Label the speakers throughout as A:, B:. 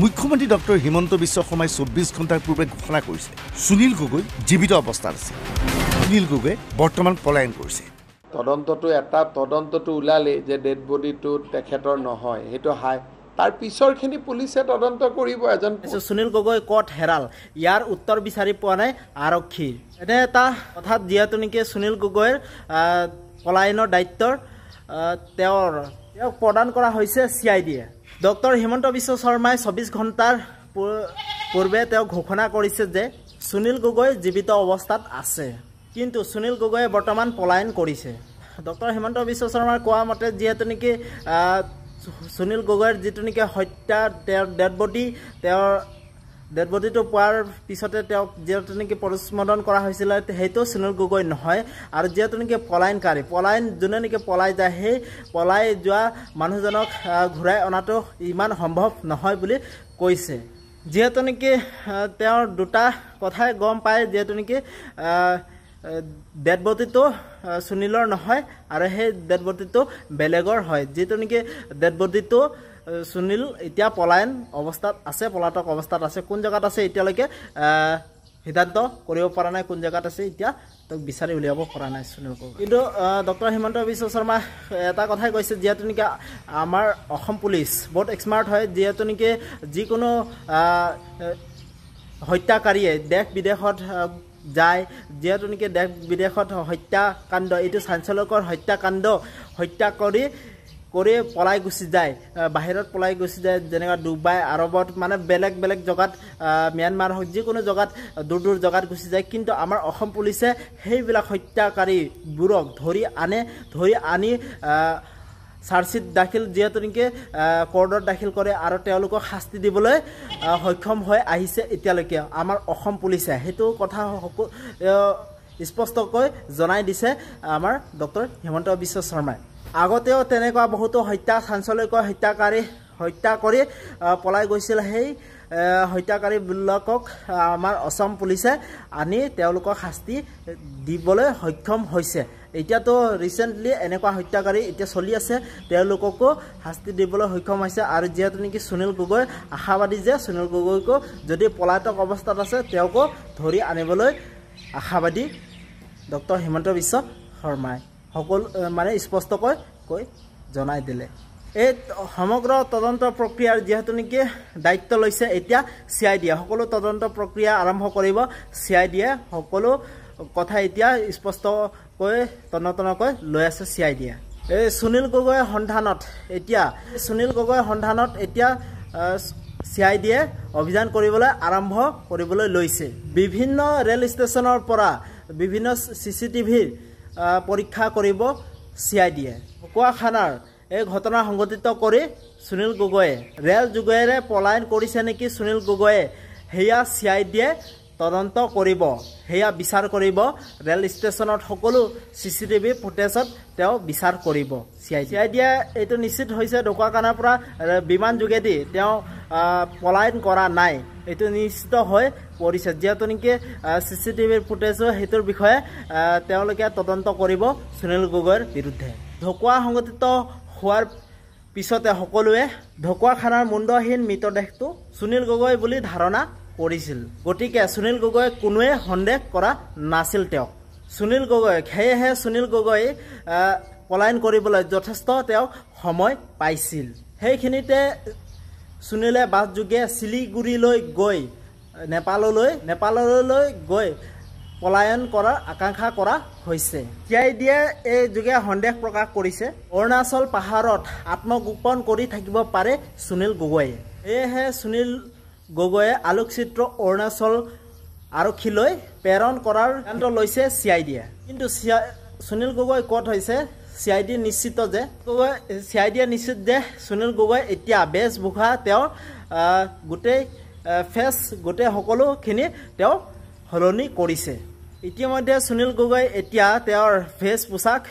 A: মুখ্যমন্ত্ৰী ডক্টৰ হিমন্ত বিশ্ব শৰ্মাই চৌব্বিশ ঘণ্টাৰ পূৰ্বে ঘোষণা কৰিছে সুনীল গগৈ জীৱিত অৱস্থাত আছে সুনীল গগৈ বৰ্তমান পলায়ন কৰিছে তদন্তটো এটা তদন্তটো ওলালেই যে ডেড বডিটো তেখেতৰ নহয় সেইটো হাই তাৰ পিছৰখিনি পুলিচে তদন্ত কৰিব এজন সুনীল গগৈ ক'ত হেৰাল ইয়াৰ উত্তৰ বিচাৰি পোৱা নাই আৰক্ষীৰ এনে এটা কথা যিহেতু নেকি সুনীল গগৈৰ পলায়নৰ দায়িত্ব তেওঁৰ তেওঁক প্ৰদান কৰা হৈছে চি আই ডিয়ে ডক্টৰ হিমন্ত বিশ্ব শৰ্মাই চৌবিছ ঘণ্টাৰ পূৰ্বে তেওঁ ঘোষণা কৰিছে যে সুনীল গগৈ জীৱিত অৱস্থাত আছে কিন্তু সুনীল গগৈয়ে বৰ্তমান পলায়ন কৰিছে ডক্টৰ হিমন্ত বিশ্ব শৰ্মাই কোৱা মতে যিহেতু নেকি সুনীল গগৈৰ যিটো নেকি হত্যা তেওঁৰ ডেড বডি তেওঁৰ ডেড বডিটো পোৱাৰ পিছতে তেওঁক যিহেতু নেকি পৰিস্মৰণ কৰা হৈছিলে সেইটো সুনীল গগৈ নহয় আৰু যিহেতু নেকি পলায়নকাৰী পলায়ন যোনে নেকি পলাই যায় সেই পলাই যোৱা মানুহজনক ঘূৰাই অনাটো ইমান সম্ভৱ নহয় বুলি কৈছে যিহেতু নেকি তেওঁৰ দুটা কথাই গম পায় যিহেতু নেকি ডেড বডিটো সুনীলৰ নহয় আৰু সেই ডেড বডিটো বেলেগৰ হয় যিটো নেকি ডেড বডিটো সুনীল এতিয়া পলায়ন অৱস্থাত আছে পলাতক অৱস্থাত আছে কোন জেগাত আছে এতিয়ালৈকে সিদ্ধান্ত কৰিব পৰা নাই কোন জেগাত আছে এতিয়া তোক বিচাৰি উলিয়াব পৰা নাই সুনীলক কিন্তু ডক্টৰ হিমন্ত বিশ্ব শৰ্মা এটা কথাই কৈছে যিহেতু নেকি আমাৰ অসম পুলিচ বহুত এক্সমাৰ্ট হয় যিহেতু নেকি যিকোনো হত্যাকাৰীয়ে দেশ বিদেশত যায় যিহেতু নেকি দেশ বিদেশত হত্যাকাণ্ড এইটো চাঞ্চলকৰ হত্যাকাণ্ড হত্যা কৰি কৰি পলাই গুচি যায় বাহিৰত পলাই গুচি যায় যেনেকুৱা ডুবাই আৰবত মানে বেলেগ বেলেগ জেগাত ম্যানমাৰ হওক যিকোনো জেগাত দূৰ দূৰ জেগাত গুচি যায় কিন্তু আমাৰ অসম পুলিচে সেইবিলাক হত্যাকাৰীবোৰক ধৰি আনে ধৰি আনি চাৰ্জশ্বীট দাখিল যিহেতু নেকি কৰ্টত দাখিল কৰে আৰু তেওঁলোকক শাস্তি দিবলৈ সক্ষম হৈ আহিছে এতিয়ালৈকে আমাৰ অসম পুলিচে সেইটো কথা সকলো স্পষ্টকৈ জনাই দিছে আমাৰ ডক্টৰ হিমন্ত বিশ্ব শৰ্মাই আগতেও তেনেকুৱা বহুতো হত্যা চাঞ্চলিক হত্যাকাৰী হত্যা কৰি পলাই গৈছিল সেই হত্যাকাৰীবিলাকক আমাৰ অসম পুলিচে আনি তেওঁলোকক শাস্তি দিবলৈ সক্ষম হৈছে এতিয়াতো ৰিচেণ্টলি এনেকুৱা হত্যাকাৰী এতিয়া চলি আছে তেওঁলোককো শাস্তি দিবলৈ সক্ষম হৈছে আৰু যিহেতু নেকি সুনীল গগৈ আশাবাদী যে সুনীল গগৈকো যদি পলাতক অৱস্থাত আছে তেওঁকো ধৰি আনিবলৈ আশাবাদী ডক্টৰ হিমন্ত বিশ্ব শৰ্মাই সকলো মানে স্পষ্টকৈ কৈ জনাই দিলে এই সমগ্ৰ তদন্ত প্ৰক্ৰিয়াৰ যিহেতু নেকি দায়িত্ব লৈছে এতিয়া চি আই ডিয়ে সকলো তদন্ত প্ৰক্ৰিয়া আৰম্ভ কৰিব চি আই ডিয়ে সকলো কথা এতিয়া স্পষ্টকৈ তনতনক লৈ আছে চি আই ডিয়ে এই সুনীল গগৈ সন্ধানত এতিয়া সুনীল গগৈ সন্ধানত এতিয়া চি আই ডিয়ে অভিযান কৰিবলৈ আৰম্ভ কৰিবলৈ লৈছে বিভিন্ন ৰেল স্টেশনেৰ পৰা বিভিন্ন চি চি টিভিৰ পৰীক্ষা কৰিব চি আই ডিয়ে কোৱাখানাৰ এই ঘটনা সংঘটিত কৰি সুনীল গগৈয়ে ৰেল যোগেৰে পলায়ন কৰিছে নেকি সুনীল গগৈয়ে সেয়া চি আই ডিয়ে তদন্ত কৰিব সেয়া বিচাৰ কৰিব ৰেল ষ্টেচনত সকলো চি চি টিভি ফুটেজত তেওঁ বিচাৰ কৰিব চি আই চি আই ডিয়ে এইটো নিশ্চিত হৈছে ঢকুৱাখানাৰ পৰা বিমান যোগেদি তেওঁ পলায়ন কৰা নাই এইটো নিশ্চিত হৈ পৰিছে যিহেতু নেকি চি চি টিভিৰ ফুটেজ সেইটোৰ বিষয়ে তেওঁলোকে তদন্ত কৰিব সুনীল গগৈৰ বিৰুদ্ধে ঢকুৱা সংঘটিত হোৱাৰ পিছতে সকলে ঢকুয়াখানাৰ মুণ্ডহীন মৃতদেহটো সুনীল গগৈ বুলি ধাৰণা কৰিছিল গতিকে সুনীল গগৈ কোনোৱে সন্দেহ কৰা নাছিল তেওঁক সুনীল গগৈ সেয়েহে সুনীল গগৈ পলায়ন কৰিবলৈ যথেষ্ট তেওঁ সময় পাইছিল সেইখিনিতে সুনীলে বাছযোগে শিলিগুড়িলৈ গৈ নেপাললৈ নেপাললৈ গৈ পলায়ন কৰাৰ আকাংক্ষা কৰা হৈছে টি আই ডিয়ে এই যোগে সন্দেহ প্ৰকাশ কৰিছে অৰুণাচল পাহাৰত আত্মগোপন কৰি থাকিব পাৰে সুনীল গগৈয়ে সেয়েহে সুনীল গগৈয়ে আলোকচিত্ৰ অৰুণাচল আৰক্ষীলৈ প্ৰেৰণ কৰাৰ সিদ্ধান্ত লৈছে চি আই ডিয়ে কিন্তু চি আই সুনীল গগৈ ক'ত হৈছে চি আই ডিয়ে নিশ্চিত যে গগৈ চি আই ডিয়ে নিশ্চিত যে সুনীল গগৈ এতিয়া বেজভূষা তেওঁ গোটেই ফেচ গোটেই সকলোখিনি তেওঁ সলনি কৰিছে ইতিমধ্যে সুনীল গগৈ এতিয়া তেওঁৰ ফেচ পোছাক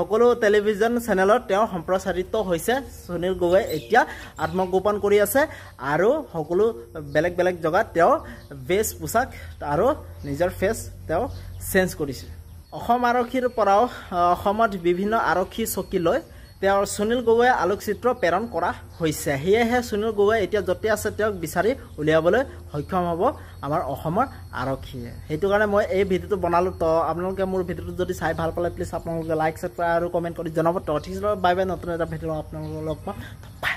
A: সকলো টেলিভিশ্যন চেনেলত তেওঁ সম্প্ৰচাৰিত হৈছে সুনীল গগৈ এতিয়া আত্মগোপন কৰি আছে আৰু সকলো বেলেগ বেলেগ জেগাত তেওঁ বেচ পোচাক আৰু নিজৰ ফেচ তেওঁ চেঞ্জ কৰিছে অসম আৰক্ষীৰ পৰাও অসমত বিভিন্ন আৰক্ষী চকীলৈ তেওঁৰ সুনীল গগৈয়ে আলোকচিত্ৰ প্ৰেৰণ কৰা হৈছে সেয়েহে সুনীল গগৈ এতিয়া য'তে আছে তেওঁক বিচাৰি উলিয়াবলৈ সক্ষম হ'ব আমাৰ অসমৰ আৰক্ষীয়ে সেইটো কাৰণে মই এই ভিডিঅ'টো বনালোঁ তো আপোনালোকে মোৰ ভিডিঅ'টো যদি চাই ভাল পালে প্লিজ আপোনালোকে লাইক কৰে আৰু কমেণ্ট কৰি জনাব তো ঠিক আছে বাই বাই নতুন এটা ভিডিঅ' আপোনালোকক লগ পাম